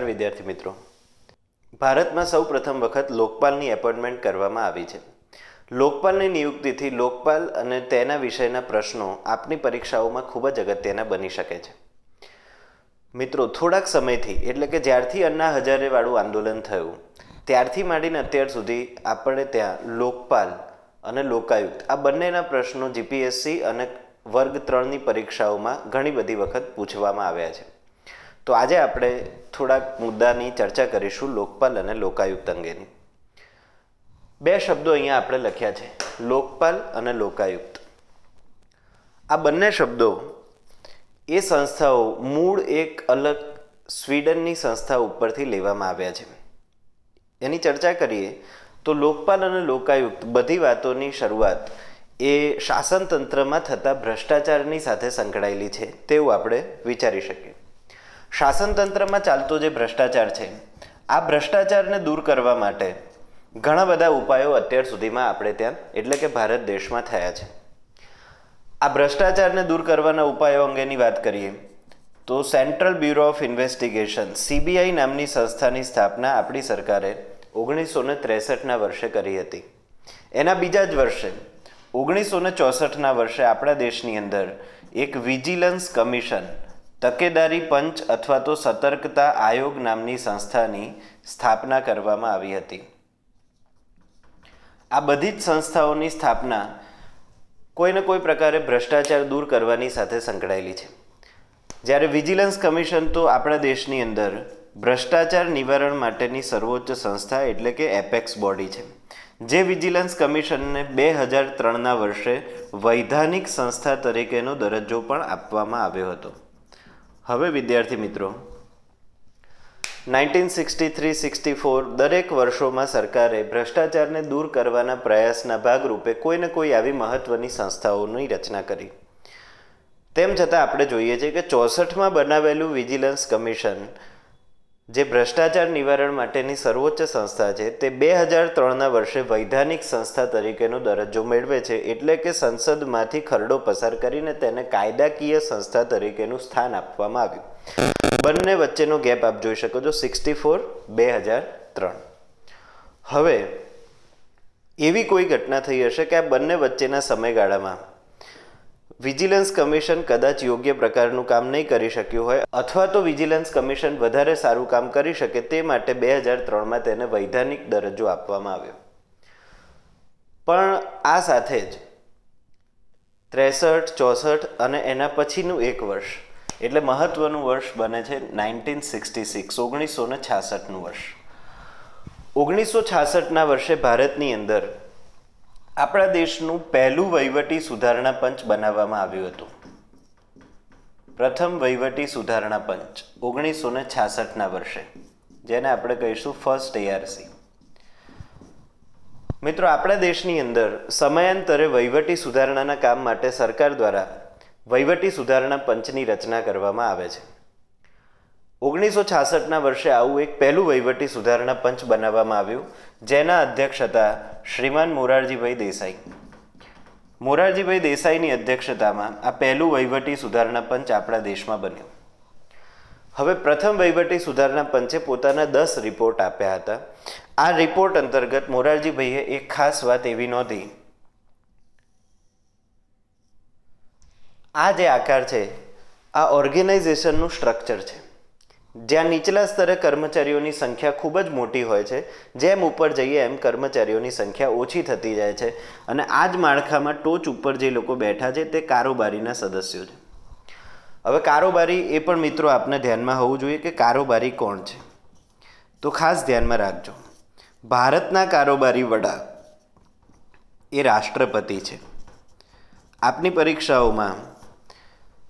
નમસ્કાર વિદ્યાર્થી મિત્રો ભારતમાં સૌ પ્રથમ વખત લોકપાલની એપોઇન્ટમેન્ટ કરવામાં આવી છે લોકપાલની નિયુક્તિથી લોકપાલ અને તેના વિષયના પ્રશ્નો આપની પરીક્ષાઓમાં ખૂબ જ અગત્યના બની શકે છે મિત્રો થોડાક સમયથી એટલે કે જ્યારથી અન્ના હજારેવાળું આંદોલન થયું ત્યારથી માંડીને અત્યાર સુધી આપણે ત્યાં લોકપાલ અને લોકાયુક્ત આ બંનેના પ્રશ્નો જીપીએસસી અને વર્ગ ત્રણની પરીક્ષાઓમાં ઘણી બધી વખત પૂછવામાં આવ્યા છે તો આજે આપણે થોડાક મુદ્દાની ચર્ચા કરીશું લોકપાલ અને લોકાયુક્ત અંગેની બે શબ્દો અહીંયા આપણે લખ્યા છે લોકપાલ અને લોકાયુક્ત આ બંને શબ્દો એ સંસ્થાઓ મૂળ એક અલગ સ્વીડનની સંસ્થા ઉપરથી લેવામાં આવ્યા છે એની ચર્ચા કરીએ તો લોકપાલ અને લોકાયુક્ત બધી વાતોની શરૂઆત એ શાસનતંત્રમાં થતા ભ્રષ્ટાચારની સાથે સંકળાયેલી છે તેવું આપણે વિચારી શકીએ શાસનતંત્રમાં ચાલતો જે ભ્રષ્ટાચાર છે આ ભ્રષ્ટાચારને દૂર કરવા માટે ઘણા બધા ઉપાયો અત્યાર સુધીમાં આપણે ત્યાં એટલે કે ભારત દેશમાં થયા છે આ ભ્રષ્ટાચારને દૂર કરવાના ઉપાયો અંગેની વાત કરીએ તો central bureau of investigation CBI નામની સંસ્થાની સ્થાપના આપણી સરકારે ઓગણીસો ને ત્રેસઠના વર્ષે કરી હતી એના બીજા જ વર્ષે ઓગણીસો ને ચોસઠના વર્ષે આપણા દેશની અંદર એક વિજિલન્સ કમિશન તકેદારી પંચ અથવા તો સતર્કતા આયોગ નામની સંસ્થાની સ્થાપના કરવામાં આવી હતી આ બધી જ સંસ્થાઓની સ્થાપના કોઈને કોઈ પ્રકારે ભ્રષ્ટાચાર દૂર કરવાની સાથે સંકળાયેલી છે જ્યારે વિજિલન્સ કમિશન તો આપણા દેશની અંદર ભ્રષ્ટાચાર નિવારણ માટેની સર્વોચ્ચ સંસ્થા એટલે કે એપેક્સ બોડી છે જે વિજિલન્સ કમિશનને બે હજાર ત્રણના વર્ષે વૈધાનિક સંસ્થા તરીકેનો દરજ્જો પણ આપવામાં આવ્યો હતો હવે વિદ્યાર્થી મિત્રો nineteen sixty three sixty four દરેક વર્ષોમાં સરકારે ભ્રષ્ટાચારને દૂર કરવાના પ્રયાસના ભાગરૂપે કોઈને કોઈ આવી મહત્ત્વની સંસ્થાઓની રચના કરી તેમ છતાં આપણે જોઈએ છીએ કે ચોસઠમાં બનાવેલું વિજિલન્સ કમિશન જે ભ્રષ્ટાચાર નિવારણ માટેની સર્વોચ્ચ સંસ્થા છે તે બે હજાર ત્રણના વર્ષે વૈધાનિક સંસ્થા તરીકેનો દરજ્જો મેળવે છે એટલે કે સંસદમાંથી ખરડો પસાર કરીને તેને કાયદાકીય સંસ્થા તરીકેનું સ્થાન આપવામાં આવ્યું બંને વચ્ચેનો ગેપ આપ જોઈ શકો છો સિક્સટી ફોર બે હજાર ત્રણ હવે એવી કોઈ ઘટના થઈ હશે કે આ બંને વચ્ચેના સમયગાળામાં વિજિલન્સ કમિશન કદાચ યોગ્ય પ્રકારનું કામ નહીં કરી શક્યું હોય અથવા તો વિજિલન્સ કમિશન વધારે સારું કામ કરી શકે તે માટે બે હજાર ત્રણમાં તેને વૈધાનિક દરજ્જો આપવામાં આવ્યો પણ આ સાથે જ ત્રેસઠ ચોસઠ અને એના પછીનું એક વર્ષ એટલે મહત્વનું વર્ષ બને છે નાઇન્ટીન સિક્સટી સિક્સ ઓગણીસો ને છાસઠનું વર્ષ ઓગણીસો છાસઠના વર્ષે ભારતની અંદર આપણા દેશનું પહેલું વહીવટી સુધારણા પંચ બનાવવામાં આવ્યું હતું પ્રથમ વહીવટી સુધારણા પંચ ઓગણીસો ને છાસઠના વર્ષે જેને આપણે કહીશું ફર્સ્ટ એઆરસી મિત્રો આપણા દેશની અંદર સમયાંતરે વહીવટી સુધારણાના કામ માટે સરકાર દ્વારા વહીવટી સુધારણા પંચની રચના કરવામાં આવે છે ઓગણીસો છાસઠના વર્ષે આવું એક પહેલું વહીવટી સુધારણા પંચ બનાવવામાં આવ્યું જેના અધ્યક્ષ હતા શ્રીમાન મોરારજીભાઈ દેસાઈ મોરારજીભાઈ દેસાઈની અધ્યક્ષતામાં આ પહેલું વહીવટી સુધારણા પંચ આપણા દેશમાં બન્યું હવે પ્રથમ વહીવટી સુધારણા પંચે પોતાના દસ રિપોર્ટ આપ્યા હતા આ રિપોર્ટ અંતર્ગત મોરારજીભાઈએ એક ખાસ વાત એવી નોંધી આ જે આકાર છે આ ઓર્ગેનાઇઝેશનનું સ્ટ્રક્ચર છે જ્યાં નીચલા સ્તરે કર્મચારીઓની સંખ્યા ખૂબ જ મોટી હોય છે જેમ ઉપર જઈએ એમ કર્મચારીઓની સંખ્યા ઓછી થતી જાય છે અને આ જ માળખામાં ટોચ ઉપર જે લોકો બેઠા છે તે કારોબારીના સદસ્યો છે હવે કારોબારી એ પણ મિત્રો આપને ધ્યાનમાં હોવું જોઈએ કે કારોબારી કોણ છે તો ખાસ ધ્યાનમાં રાખજો ભારતના કારોબારી વડા એ રાષ્ટ્રપતિ છે આપની પરીક્ષાઓમાં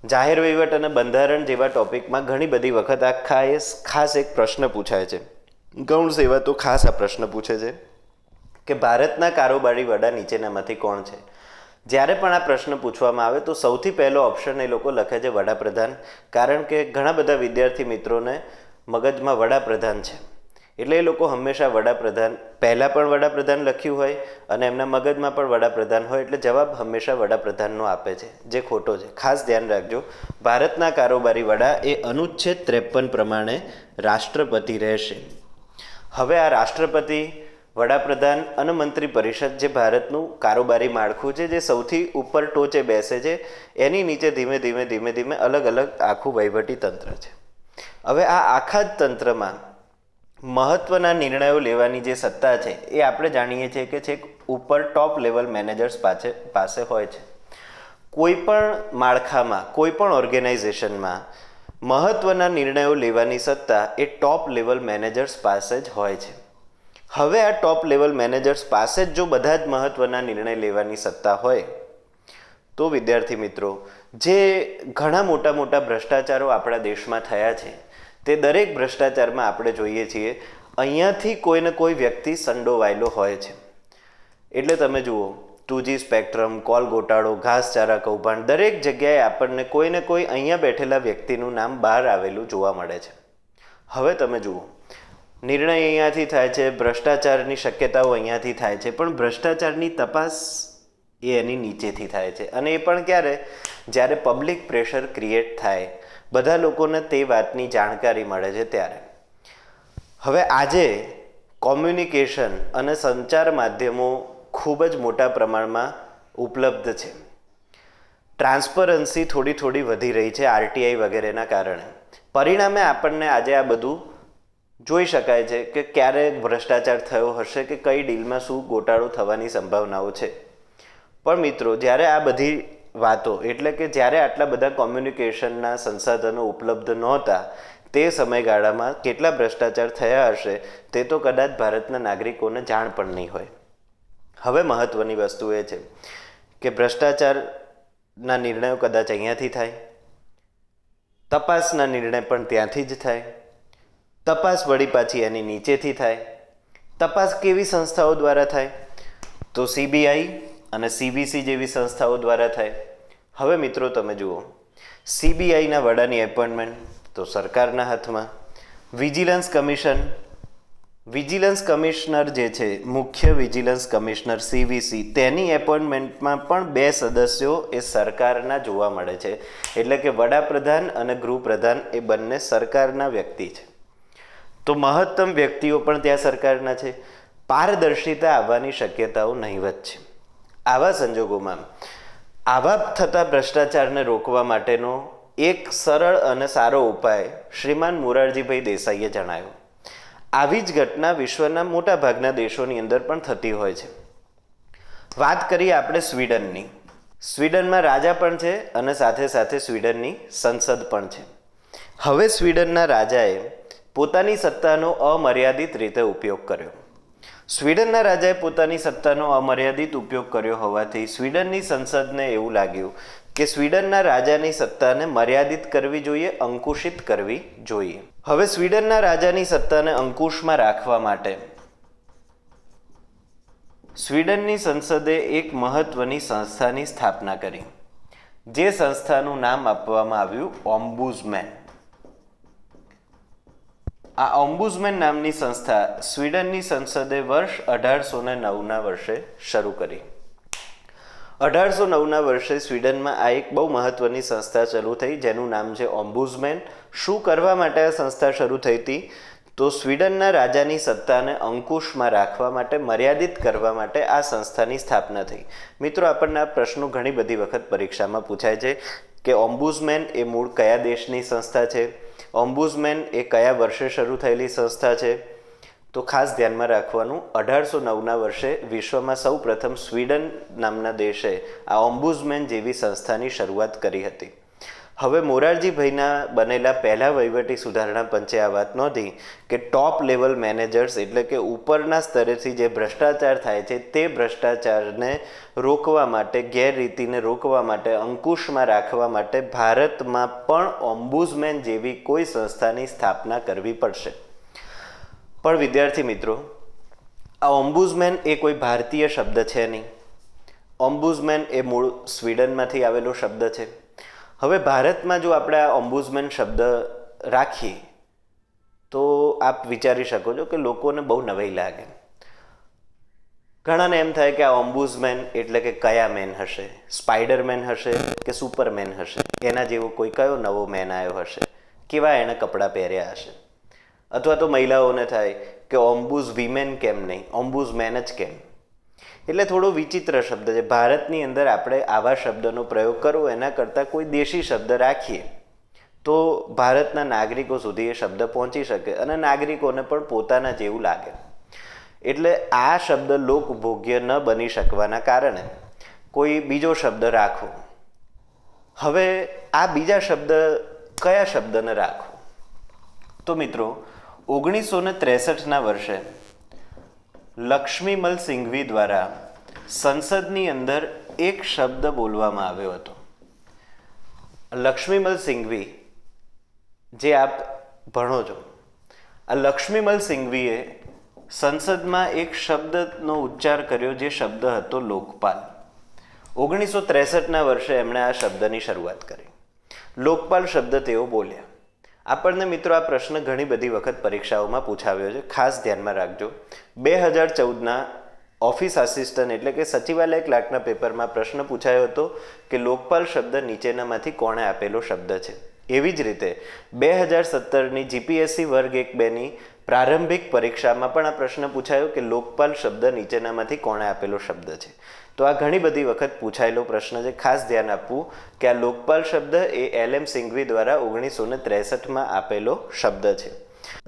જાહેર વહીવટ અને બંધારણ જેવા ટોપિકમાં ઘણી બધી વખત આ ખાસ ખાસ એક પ્રશ્ન પૂછાય છે ગૌણ સેવા તો ખાસ આ પ્રશ્ન પૂછે છે કે ભારતના કારોબારી વડા નીચેનામાંથી કોણ છે જ્યારે પણ આ પ્રશ્ન પૂછવામાં આવે તો સૌથી પહેલો ઓપ્શન એ લોકો લખે છે વડાપ્રધાન કારણ કે ઘણા બધા વિદ્યાર્થી મિત્રોને મગજમાં વડાપ્રધાન છે એટલે એ લોકો હંમેશા વડાપ્રધાન પહેલાં પણ વડાપ્રધાન લખ્યું હોય અને એમના મગજમાં પણ વડાપ્રધાન હોય એટલે જવાબ હંમેશા વડાપ્રધાનનો આપે છે જે ખોટો છે ખાસ ધ્યાન રાખજો ભારતના કારોબારી વડા એ અનુચ્છેદ ત્રેપન પ્રમાણે રાષ્ટ્રપતિ રહેશે હવે આ રાષ્ટ્રપતિ વડાપ્રધાન અને મંત્રી પરિષદ જે ભારતનું કારોબારી માળખું છે જે સૌથી ઉપર ટોચે બેસે છે એની નીચે ધીમે ધીમે ધીમે ધીમે અલગ અલગ આખું વહીવટી તંત્ર છે હવે આ આખા જ તંત્રમાં મહત્વના નિર્ણયો લેવાની જે સત્તા છે એ આપણે જાણીએ છીએ કે છેક ઉપર ટોપ લેવલ મેનેજર્સ પાસે પાસે હોય છે કોઈપણ માળખામાં કોઈપણ ઓર્ગેનાઇઝેશનમાં મહત્વના નિર્ણયો લેવાની સત્તા એ ટોપ લેવલ મેનેજર્સ પાસે જ હોય છે હવે આ ટોપ લેવલ મેનેજર્સ પાસે જ જો બધા જ મહત્વના નિર્ણય લેવાની સત્તા હોય તો વિદ્યાર્થી મિત્રો જે ઘણા મોટા મોટા ભ્રષ્ટાચારો આપણા દેશમાં થયા છે તે દરેક ભ્રષ્ટાચારમાં આપણે જોઈએ છીએ અહીંયાથી કોઈને કોઈ વ્યક્તિ સંડોવાયેલો હોય છે એટલે તમે જુઓ ટુજી સ્પેક્ટ્રમ કોલ ગોટાળો ઘાસચારા કૌભાંડ દરેક જગ્યાએ આપણને કોઈને કોઈ અહીંયા બેઠેલા વ્યક્તિનું નામ બહાર આવેલું જોવા મળે છે હવે તમે જુઓ નિર્ણય અહીંયાથી થાય છે ભ્રષ્ટાચારની શક્યતાઓ અહીંયાથી થાય છે પણ ભ્રષ્ટાચારની તપાસ એ એની નીચેથી થાય છે અને એ પણ ક્યારે જ્યારે પબ્લિક પ્રેશર ક્રિએટ થાય બધા લોકોને તે વાતની જાણકારી મળે છે ત્યારે હવે આજે કોમ્યુનિકેશન અને સંચાર માધ્યમો ખૂબ જ મોટા પ્રમાણમાં ઉપલબ્ધ છે ટ્રાન્સપરન્સી થોડી થોડી વધી રહી છે આરટીઆઈ વગેરેના કારણે પરિણામે આપણને આજે આ બધું જોઈ શકાય છે કે ક્યારે ભ્રષ્ટાચાર થયો હશે કે કઈ ડીલમાં શું ગોટાળો થવાની સંભાવનાઓ છે પણ મિત્રો જ્યારે આ બધી વાતો એટલે કે જ્યારે આટલા બધા કોમ્યુનિકેશનના સંસાધનો ઉપલબ્ધ નહોતા તે સમયગાળામાં કેટલા ભ્રષ્ટાચાર થયા હશે તે તો કદાચ ભારતના નાગરિકોને જાણ પણ નહીં હોય હવે મહત્ત્વની વસ્તુ એ છે કે ભ્રષ્ટાચારના નિર્ણયો કદાચ અહીંયાથી થાય તપાસના નિર્ણય પણ ત્યાંથી જ થાય તપાસ વળી પાછી એની નીચેથી થાય તપાસ કેવી સંસ્થાઓ દ્વારા થાય તો સીબીઆઈ અને સીબીસી જેવી સંસ્થાઓ દ્વારા થાય હવે મિત્રો તમે જુઓ સીબીઆઈના વડાની એપોઇન્ટમેન્ટ તો સરકારના હાથમાં વિજિલન્સ કમિશન વિજિલન્સ કમિશનર જે છે મુખ્ય વિજિલન્સ કમિશનર સીવીસી તેની એપોઇન્ટમેન્ટમાં પણ બે સદસ્યો એ સરકારના જોવા મળે છે એટલે કે વડાપ્રધાન અને ગૃહપ્રધાન એ બંને સરકારના વ્યક્તિ છે તો મહત્તમ વ્યક્તિઓ પણ ત્યાં સરકારના છે પારદર્શિતા આવવાની શક્યતાઓ નહીવત છે આવા સંજોગોમાં આવા થતા ભ્રષ્ટાચારને રોકવા માટેનો એક સરળ અને સારો ઉપાય શ્રીમાન મોરારજીભાઈ દેસાઈએ જણાવ્યો આવી જ ઘટના વિશ્વના મોટાભાગના દેશોની અંદર પણ થતી હોય છે વાત કરીએ આપણે સ્વીડનની સ્વીડનમાં રાજા પણ છે અને સાથે સાથે સ્વીડનની સંસદ પણ છે હવે સ્વીડનના રાજાએ પોતાની સત્તાનો અમર્યાદિત રીતે ઉપયોગ કર્યો સ્વીડનના રાજાએ પોતાની સત્તાનો અમર્યાદિત ઉપયોગ કર્યો હોવાથી સ્વીડનની સંસદને એવું લાગ્યું કે સ્વીડનના રાજાની સત્તાને મર્યાદિત કરવી જોઈએ અંકુશિત કરવી જોઈએ હવે સ્વીડનના રાજાની સત્તાને અંકુશમાં રાખવા માટે સ્વીડનની સંસદે એક મહત્વની સંસ્થાની સ્થાપના કરી જે સંસ્થાનું નામ આપવામાં આવ્યું ઓમ્બુઝમેન આ ઓમ્બુઝમેન નામની સંસ્થા સ્વીડનની સંસદે વર્ષ અઢારસો ને નવના વર્ષે શરૂ કરી અઢારસો નવના વર્ષે સ્વીડનમાં આ એક બહુ મહત્ત્વની સંસ્થા ચાલુ થઈ જેનું નામ છે ઓમ્બુઝમેન શું કરવા માટે આ સંસ્થા શરૂ થઈ હતી તો સ્વીડનના રાજાની સત્તાને અંકુશમાં રાખવા માટે મર્યાદિત કરવા માટે આ સંસ્થાની સ્થાપના થઈ મિત્રો આપણને આ પ્રશ્નો ઘણી બધી વખત પરીક્ષામાં પૂછાય છે કે ઓમ્બુઝમેન એ મૂળ કયા દેશની સંસ્થા છે ઓમ્બુઝમેન એ કયા વર્ષે શરૂ થયેલી સંસ્થા છે તો ખાસ ધ્યાનમાં રાખવાનું અઢારસો નવના વર્ષે વિશ્વમાં સૌ પ્રથમ સ્વીડન નામના દેશે આ ઓમ્બુઝમેન જેવી સંસ્થાની શરૂઆત કરી હતી હવે મોરારજીભાઈના બનેલા પહેલા વહીવટી સુધારણા પંચે આ વાત નોંધી કે ટોપ લેવલ મેનેજર્સ એટલે કે ઉપરના સ્તરેથી જે ભ્રષ્ટાચાર થાય છે તે ભ્રષ્ટાચારને રોકવા માટે ગેરરીતિને રોકવા માટે અંકુશમાં રાખવા માટે ભારતમાં પણ ઓમ્બુઝમેન જેવી કોઈ સંસ્થાની સ્થાપના કરવી પડશે પણ વિદ્યાર્થી મિત્રો આ ઓમ્બુઝમેન એ કોઈ ભારતીય શબ્દ છે નહીં ઓમ્બુઝમેન એ મૂળ સ્વીડનમાંથી આવેલો શબ્દ છે હવે ભારતમાં જો આપણે આ ઓમ્બુઝમેન શબ્દ રાખીએ તો આપ વિચારી શકો છો કે લોકોને બહુ નવાઈ લાગે ઘણાને એમ થાય કે આ ઓમ્બુઝમેન એટલે કે કયા મેન હશે સ્પાઈડરમેન હશે કે સુપરમેન હશે એના જેવો કોઈ કયો નવો મેન આવ્યો હશે કેવા એણે કપડાં પહેર્યા હશે અથવા તો મહિલાઓને થાય કે ઓમ્બુઝ વિમેન કેમ નહીં ઓમ્બુઝ મેન જ કેમ એટલે થોડો વિચિત્ર શબ્દ છે ભારતની અંદર આપણે આવા શબ્દનો પ્રયોગ કરવો એના કરતાં કોઈ દેશી શબ્દ રાખીએ તો ભારતના નાગરિકો સુધી એ શબ્દ પહોંચી શકે અને નાગરિકોને પણ પોતાના જેવું લાગે એટલે આ શબ્દ લોકભોગ્ય ન બની શકવાના કારણે કોઈ બીજો શબ્દ રાખવો હવે આ બીજા શબ્દ કયા શબ્દને રાખવો તો મિત્રો ઓગણીસો ને ત્રેસઠના વર્ષે લક્ષ્મીમલ સિંઘવી દ્વારા સંસદની અંદર એક શબ્દ બોલવામાં આવ્યો હતો લક્ષ્મીમલ સિંઘવી જે આપ ભણો છો આ લક્ષ્મીમલ સિંઘવીએ સંસદમાં એક શબ્દનો ઉચ્ચાર કર્યો જે શબ્દ હતો લોકપાલ ઓગણીસો ત્રેસઠના વર્ષે એમણે આ શબ્દની શરૂઆત કરી લોકપાલ શબ્દ તેઓ બોલ્યા આપણને મિત્રો આ પ્રશ્ન ઘણી બધી વખત પરીક્ષાઓમાં પૂછાવ્યો છે ખાસ ધ્યાનમાં રાખજો બે હજાર ચૌદના ઓફિસ આસિસ્ટન્ટ એટલે કે સચિવાલય ક્લાર્કના પેપરમાં પ્રશ્ન પૂછાયો હતો કે લોકપાલ શબ્દ નીચેનામાંથી કોણે આપેલો શબ્દ છે એવી જ રીતે બે હજાર સત્તરની જીપીએસસી વર્ગ એક બેની પ્રારંભિક પરીક્ષામાં પણ આ પ્રશ્ન પૂછાયો કે લોકપાલ શબ્દ નીચેનામાંથી કોણે આપેલો શબ્દ છે તો આ ઘણી બધી વખત પૂછાયેલો પ્રશ્ન છે ખાસ ધ્યાન આપવું કે આ લોકપાલ શબ્દ એ એલ એમ સિંઘવી દ્વારા ઓગણીસો ને ત્રેસઠમાં આપેલો શબ્દ છે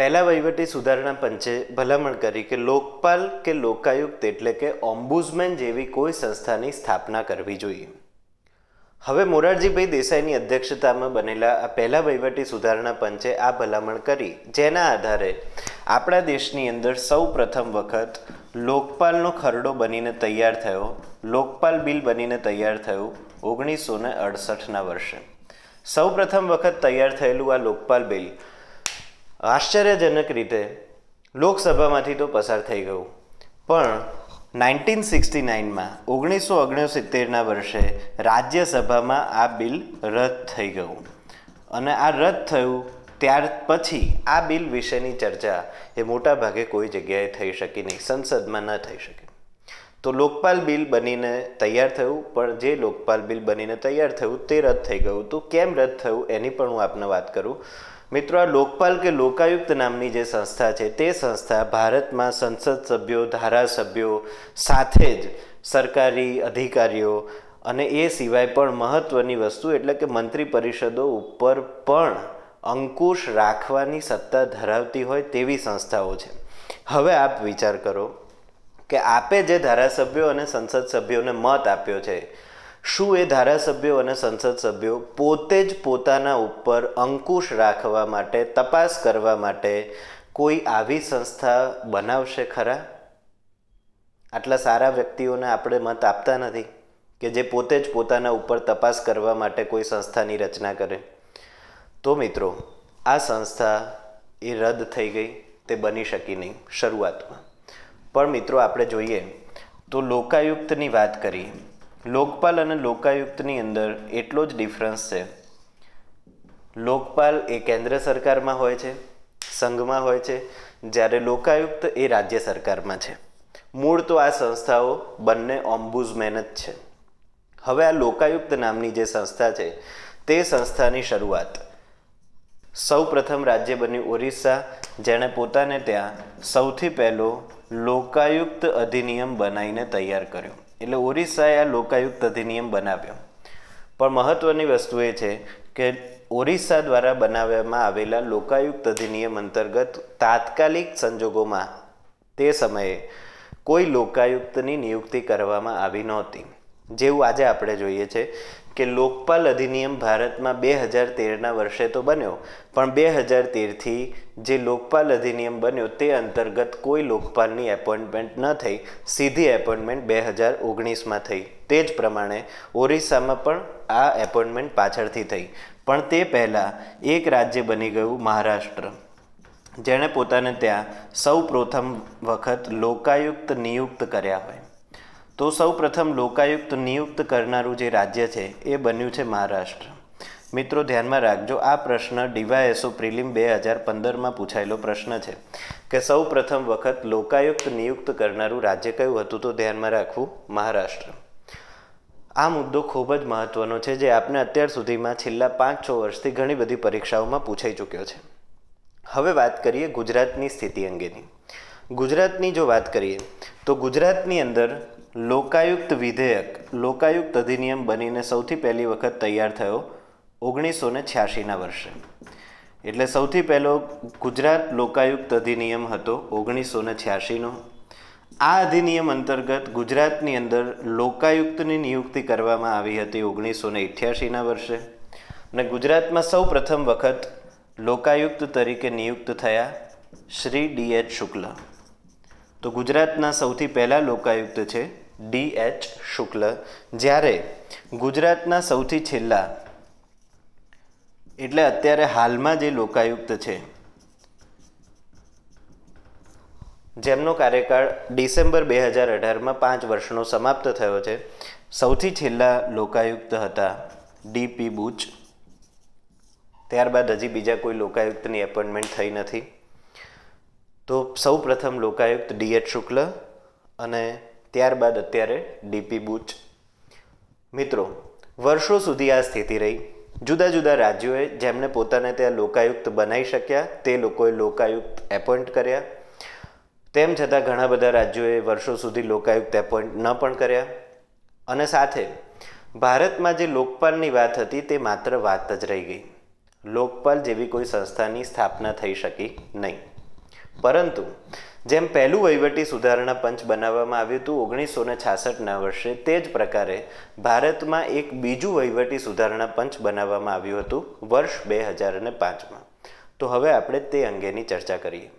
પહેલા વહીવટી સુધારણા પંચે ભલામણ કરી કે લોકપાલ કે લોકાયુક્ત એટલે કે ઓમ્બુઝમેન જેવી કોઈ સંસ્થાની સ્થાપના કરવી જોઈએ હવે મોરારજીભાઈ દેસાઈની અધ્યક્ષતામાં બનેલા આ પહેલા વહીવટી સુધારણા પંચે આ ભલામણ કરી જેના આધારે આપણા દેશની અંદર સૌ પ્રથમ વખત લોકપાલનો ખરડો બનીને તૈયાર થયો લોકપાલ બિલ બનીને તૈયાર થયું ઓગણીસો ને અડસઠના વર્ષે સૌ પ્રથમ વખત તૈયાર થયેલું આ લોકપાલ બિલ આશ્ચર્યજનક રીતે લોકસભામાંથી તો પસાર થઈ ગયું પણ નાઇન્ટીન સિક્સટી નાઇનમાં ઓગણીસો સિત્તેરના વર્ષે રાજ્યસભામાં આ બિલ રદ થઈ ગયું અને આ રદ થયું ત્યાર પછી આ બિલ વિશેની ચર્ચા એ મોટાભાગે કોઈ જગ્યાએ થઈ શકી નહીં સંસદમાં ન થઈ શકે તો લોકપાલ બિલ બનીને તૈયાર થયું પણ જે લોકપાલ બિલ બનીને તૈયાર થયું તે રદ થઈ ગયું તો કેમ રદ થયું એની પણ હું આપને વાત કરું મિત્રો આ લોકપાલ કે લોકાયુક્ત નામની જે સંસ્થા છે તે સંસ્થા ભારતમાં સંસદ સભ્યો ધારાસભ્યો સાથે જ સરકારી અધિકારીઓ અને એ સિવાય પણ મહત્ત્વની વસ્તુ એટલે કે મંત્રી પરિષદો ઉપર પણ અંકુશ રાખવાની સત્તા ધરાવતી હોય તેવી સંસ્થાઓ છે હવે આપ વિચાર કરો કે આપે જે ધારાસભ્યો અને સંસદ સભ્યોને મત આપ્યો છે શું એ ધારાસભ્યો અને સંસદ સભ્યો પોતે જ પોતાના ઉપર અંકુશ રાખવા માટે તપાસ કરવા માટે કોઈ આવી સંસ્થા બનાવશે ખરા આટલા સારા વ્યક્તિઓને આપણે મત આપતા નથી કે જે પોતે જ પોતાના ઉપર તપાસ કરવા માટે કોઈ સંસ્થાની રચના કરે તો મિત્રો આ સંસ્થા એ રદ થઈ ગઈ તે બની શકી નહીં શરૂઆતમાં પણ મિત્રો આપણે જોઈએ તો લોકાયુક્તની વાત કરીએ લોકપાલ અને લોકાયુક્તની અંદર એટલો જ ડિફરન્સ છે લોકપાલ એ કેન્દ્ર સરકારમાં હોય છે સંઘમાં હોય છે જ્યારે લોકાયુક્ત એ રાજ્ય સરકારમાં છે મૂળ તો આ સંસ્થાઓ બંને ઓમ્બુઝમેન જ છે હવે આ લોકાયુક્ત નામની જે સંસ્થા છે તે સંસ્થાની શરૂઆત સૌ પ્રથમ રાજ્ય બન્યું ઓરિસ્સા જેણે પોતાને ત્યાં સૌથી પહેલો લોકાયુક્ત અધિનિયમ બનાવીને તૈયાર કર્યો એટલે ઓરિસ્સાએ આ લોકાયુક્ત અધિનિયમ બનાવ્યો પણ મહત્ત્વની વસ્તુ એ છે કે ઓરિસ્સા દ્વારા બનાવવામાં આવેલા લોકાયુક્ત અધિનિયમ અંતર્ગત તાત્કાલિક સંજોગોમાં તે સમયે કોઈ લોકાયુક્તની નિયુક્તિ કરવામાં આવી નહોતી જેવું આજે આપણે જોઈએ છે કે લોકપાલ અધિનિયમ ભારતમાં બે હજાર તેરના વર્ષે તો બન્યો પણ બે હજાર તેરથી જે લોકપાલ અધિનિયમ બન્યો તે અંતર્ગત કોઈ લોકપાલની એપોઇન્ટમેન્ટ ન થઈ સીધી એપોઇન્ટમેન્ટ બે હજાર ઓગણીસમાં થઈ તે જ પ્રમાણે ઓરિસ્સામાં પણ આ એપોઇન્ટમેન્ટ પાછળથી થઈ પણ તે પહેલાં એક રાજ્ય બની ગયું મહારાષ્ટ્ર જેણે પોતાને ત્યાં સૌ પ્રથમ વખત લોકાયુક્ત નિયુક્ત કર્યા હોય તો સૌ પ્રથમ લોકાયુક્ત નિયુક્ત કરનારું જે રાજ્ય છે એ બન્યું છે મહારાષ્ટ્ર મિત્રો ધ્યાનમાં રાખજો આ પ્રશ્ન ડીવાયએસઓ પ્રિલિમ બે હજાર પંદરમાં પૂછાયેલો પ્રશ્ન છે કે સૌ પ્રથમ વખત લોકાયુક્ત નિયુક્ત કરનારું રાજ્ય કયું હતું તો ધ્યાનમાં રાખવું મહારાષ્ટ્ર આ મુદ્દો ખૂબ જ મહત્વનો છે જે આપણે અત્યાર સુધીમાં છેલ્લા પાંચ છ વર્ષથી ઘણી બધી પરીક્ષાઓમાં પૂછાઈ ચૂક્યો છે હવે વાત કરીએ ગુજરાતની સ્થિતિ અંગેની ગુજરાતની જો વાત કરીએ તો ગુજરાતની અંદર લોકાયુક્ત વિધેયક લોકાયુક્ત અધિનિયમ બનીને સૌથી પહેલી વખત તૈયાર થયો ઓગણીસો ને છ્યાસીના વર્ષે એટલે સૌથી પહેલો ગુજરાત લોકાયુક્ત અધિનિયમ હતો ઓગણીસો ને છ્યાસીનો આ અધિનિયમ અંતર્ગત ગુજરાતની અંદર લોકાયુક્તની નિયુક્તિ કરવામાં આવી હતી ઓગણીસો ને અઠ્યાસીના વર્ષે અને ગુજરાતમાં સૌ પ્રથમ વખત લોકાયુક્ત તરીકે નિયુક્ત થયા શ્રી ડી એચ શુક્લા તો ગુજરાતના સૌથી પહેલાં લોકાયુક્ત છે ડી એચ શુક્લ જ્યારે ગુજરાતના સૌથી છેલ્લા એટલે અત્યારે હાલમાં જે લોકાયુક્ત છે જેમનો કાર્યકાળ ડિસેમ્બર બે હજાર અઢારમાં પાંચ વર્ષનો સમાપ્ત થયો છે સૌથી છેલ્લા લોકાયુક્ત હતા ડીપી બુચ ત્યારબાદ હજી બીજા કોઈ લોકાયુક્તની એપોઇન્ટમેન્ટ થઈ નથી તો સૌ પ્રથમ લોકાયુક્ત એચ શુક્લ અને ત્યારબાદ અત્યારે ડીપી બૂચ મિત્રો વર્ષો સુધી આ સ્થિતિ રહી જુદા જુદા રાજ્યોએ જેમને પોતાને ત્યાં લોકાયુક્ત બનાવી શક્યા તે લોકોએ લોકાયુક્ત એપોઇન્ટ કર્યા તેમ છતાં ઘણા બધા રાજ્યોએ વર્ષો સુધી લોકાયુક્ત એપોઇન્ટ ન પણ કર્યા અને સાથે ભારતમાં જે લોકપાલની વાત હતી તે માત્ર વાત જ રહી ગઈ લોકપાલ જેવી કોઈ સંસ્થાની સ્થાપના થઈ શકી નહીં પરંતુ જેમ પહેલું વહીવટી સુધારણા પંચ બનાવવામાં આવ્યું હતું ઓગણીસો ને છાસઠના વર્ષે તે જ પ્રકારે ભારતમાં એક બીજું વહીવટી સુધારણા પંચ બનાવવામાં આવ્યું હતું વર્ષ બે હજાર પાંચમાં તો હવે આપણે તે અંગેની ચર્ચા કરીએ